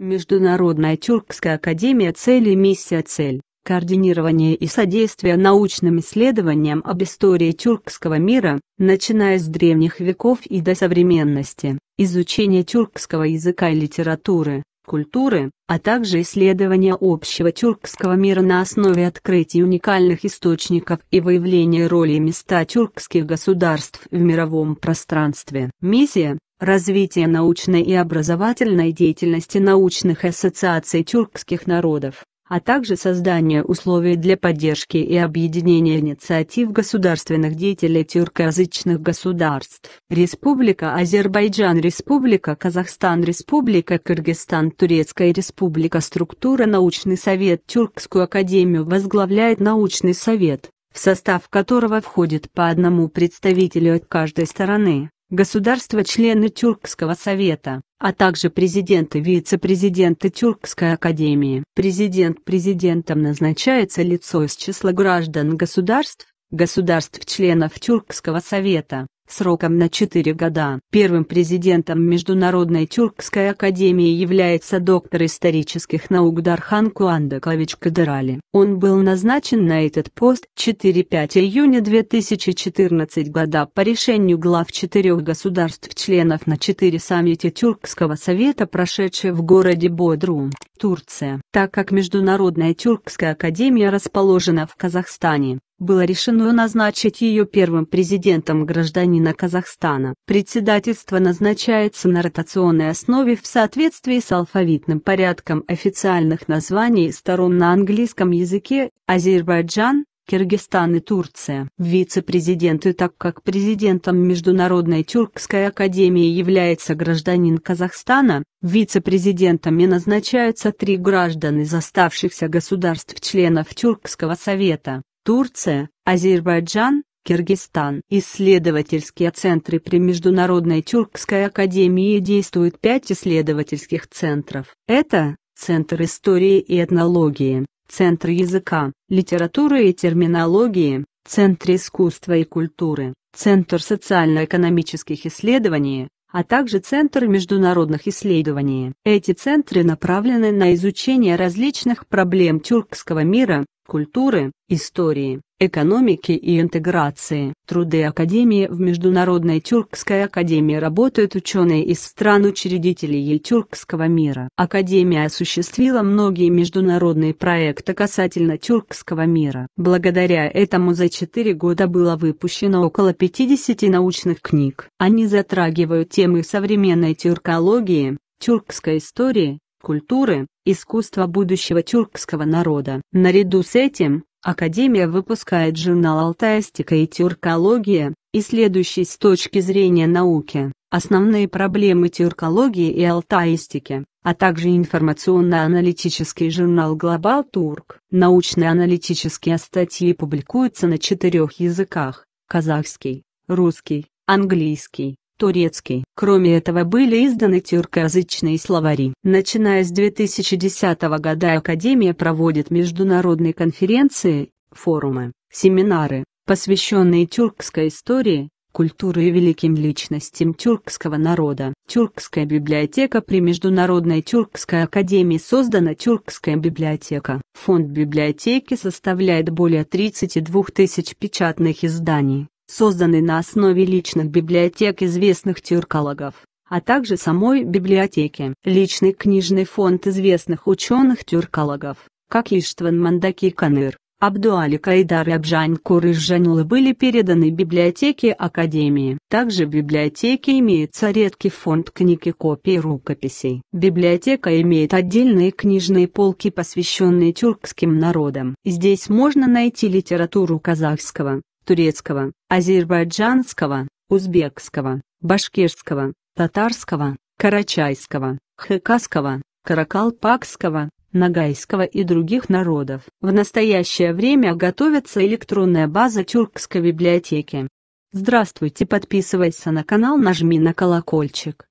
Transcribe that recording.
Международная тюркская академия цели миссия цель» координирование и содействие научным исследованиям об истории тюркского мира, начиная с древних веков и до современности, изучение тюркского языка и литературы, культуры, а также исследование общего тюркского мира на основе открытий уникальных источников и выявления роли места тюркских государств в мировом пространстве. Миссия развитие научной и образовательной деятельности научных ассоциаций тюркских народов, а также создание условий для поддержки и объединения инициатив государственных деятелей тюркоязычных государств. Республика Азербайджан Республика Казахстан Республика Кыргызстан Турецкая Республика Структура Научный совет Тюркскую академию возглавляет научный совет в состав которого входит по одному представителю от каждой стороны государства-члены Тюркского совета, а также президент и вице-президенты Тюркской академии. Президент президентом назначается лицо из числа граждан государств, государств-членов Тюркского совета сроком на 4 года. Первым президентом Международной тюркской академии является доктор исторических наук Дархан Куандакович Кадырали. Он был назначен на этот пост 4-5 июня 2014 года по решению глав четырех государств-членов на 4 саммите Тюркского совета, прошедшие в городе Бодрум. Турция. Так как Международная тюркская академия расположена в Казахстане, было решено назначить ее первым президентом гражданина Казахстана. Председательство назначается на ротационной основе в соответствии с алфавитным порядком официальных названий сторон на английском языке Азербайджан, Киргизстан и Турция. вице вице-президенты. так как президентом Международной тюркской академии является гражданин Казахстана, вице-президентами назначаются три граждан из оставшихся государств-членов Тюркского совета – Турция, Азербайджан, Киргизстан. Исследовательские центры при Международной тюркской академии действуют пять исследовательских центров. Это Центр истории и этнологии, Центр языка, литературы и терминологии, Центр искусства и культуры, Центр социально-экономических исследований, а также Центр международных исследований. Эти центры направлены на изучение различных проблем тюркского мира, культуры, истории, экономики и интеграции. Труды Академии в Международной Тюркской Академии работают ученые из стран-учредителей тюркского мира. Академия осуществила многие международные проекты касательно тюркского мира. Благодаря этому за 4 года было выпущено около 50 научных книг. Они затрагивают темы современной тюркологии, тюркской истории, культуры, искусства будущего тюркского народа. Наряду с этим, Академия выпускает журнал «Алтаистика и тюркология», исследующий с точки зрения науки основные проблемы тюркологии и алтаистики, а также информационно-аналитический журнал «Глобал Турк». Научно-аналитические статьи публикуются на четырех языках – казахский, русский, английский, турецкий. Кроме этого были изданы тюркоязычные словари. Начиная с 2010 года Академия проводит международные конференции, форумы, семинары, посвященные тюркской истории, культуры и великим личностям тюркского народа. Тюркская библиотека при Международной тюркской академии создана Тюркская библиотека. Фонд библиотеки составляет более 32 тысяч печатных изданий созданный на основе личных библиотек известных тюркологов, а также самой библиотеки. Личный книжный фонд известных ученых-тюркологов, как Иштван Мандаки Каныр, Абдуали Кайдар и Абжан Курыш Жанула были переданы библиотеке Академии. Также в библиотеке имеется редкий фонд книг и копий рукописей. Библиотека имеет отдельные книжные полки, посвященные тюркским народам. Здесь можно найти литературу казахского, турецкого, азербайджанского, узбекского, башкирского, татарского, карачайского, хыкасского, каракалпакского, нагайского и других народов. В настоящее время готовится электронная база Тюркской библиотеки. Здравствуйте, подписывайся на канал, нажми на колокольчик.